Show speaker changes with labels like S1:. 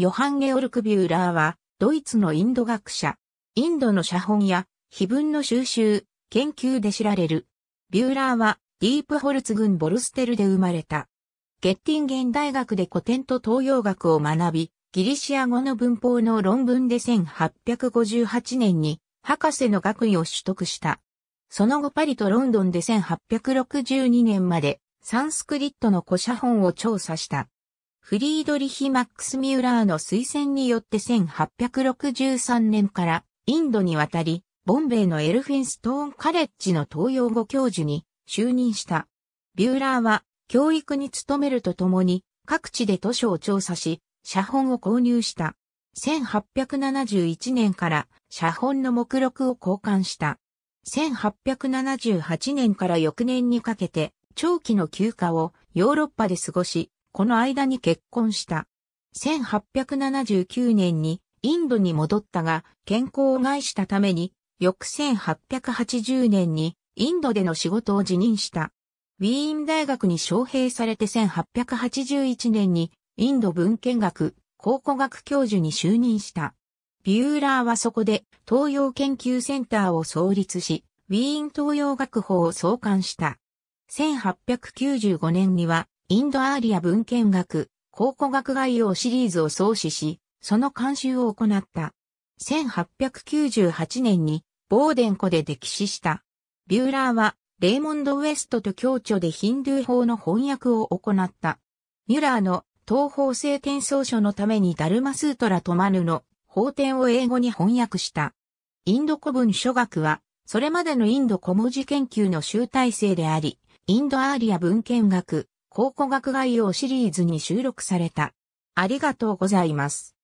S1: ヨハン・ゲオルク・ビューラーは、ドイツのインド学者、インドの写本や、碑文の収集、研究で知られる。ビューラーは、ディープホルツ郡ボルステルで生まれた。ゲッティンゲン大学で古典と東洋学を学び、ギリシア語の文法の論文で1858年に博士の学位を取得した。その後パリとロンドンで1862年までサンスクリットの古写本を調査した。フリードリヒ・マックス・ミューラーの推薦によって1863年からインドに渡り、ボンベイのエルフィンストーンカレッジの東洋語教授に就任した。ビューラーは教育に努めるとともに各地で図書を調査し、写本を購入した。1871年から写本の目録を交換した。1878年から翌年にかけて長期の休暇をヨーロッパで過ごし、この間に結婚した。1879年にインドに戻ったが、健康を害したために、翌1880年にインドでの仕事を辞任した。ウィーン大学に招聘されて1881年にインド文献学、考古学教授に就任した。ビューラーはそこで東洋研究センターを創立し、ウィーン東洋学法を創刊した。1895年にはインドアーリア文献学、考古学概要シリーズを創始し、その監修を行った。1898年に、ボーデン湖で溺死した。ビューラーは、レイモンド・ウエストと共著でヒンドゥー法の翻訳を行った。ミュラーの東方性転送書のためにダルマスートラとマヌの法典を英語に翻訳した。インド古文書学は、それまでのインド古文字研究の集大成であり、インドアーリア文献学、考古学概要シリーズに収録された。ありがとうござい
S2: ます。